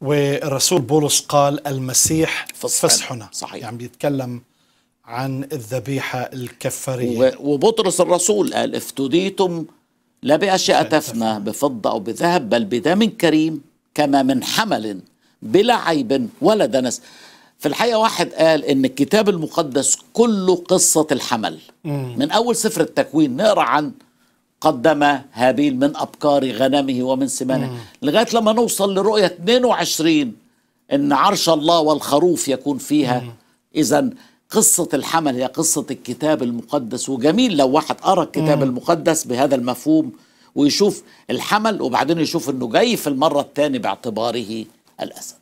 والرسول بولس قال المسيح فصحنا, فصحنا. صحيح يعني بيتكلم عن الذبيحة الكفارية وبطرس الرسول قال افتديتم لا بأشياء تفنى بفضة أو بذهب بل بدم كريم كما من حمل بلا عيب ولا دنس في الحقيقة واحد قال إن الكتاب المقدس كله قصة الحمل مم. من أول سفر التكوين نقرأ عن قدم هابيل من أبكار غنمه ومن سمانه لغاية لما نوصل لرؤية 22 أن عرش الله والخروف يكون فيها إذا قصة الحمل هي قصة الكتاب المقدس وجميل لو واحد قرأ الكتاب المقدس بهذا المفهوم ويشوف الحمل وبعدين يشوف أنه جاي في المرة الثانية باعتباره الأسد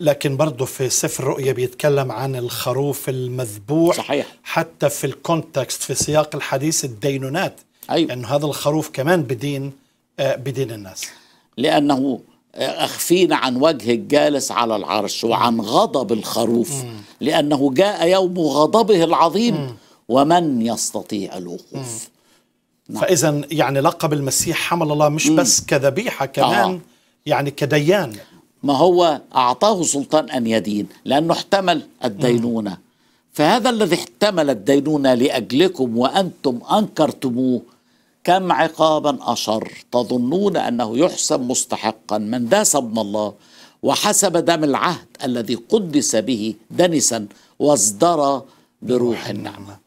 لكن برضه في سفر الرؤيا بيتكلم عن الخروف المذبوح صحيح حتى في الكونتكست في سياق الحديث الدينونات أيوة. أنه هذا الخروف كمان بدين آه، بدين الناس لأنه آه، أخفينا عن وجه الجالس على العرش وعن غضب الخروف م. لأنه جاء يوم غضبه العظيم م. ومن يستطيع الوقوف نعم. فإذا يعني لقب المسيح حمل الله مش م. بس كذبيحة كمان آه. يعني كديان ما هو أعطاه سلطان أن يدين لأنه احتمل الدينونة م. فهذا الذي احتمل الدينونة لأجلكم وأنتم أنكرتموه كم عقابا أشر تظنون أنه يحسب مستحقا من داس ابن الله وحسب دم العهد الذي قدس به دنسا وازدرى بروح النعمه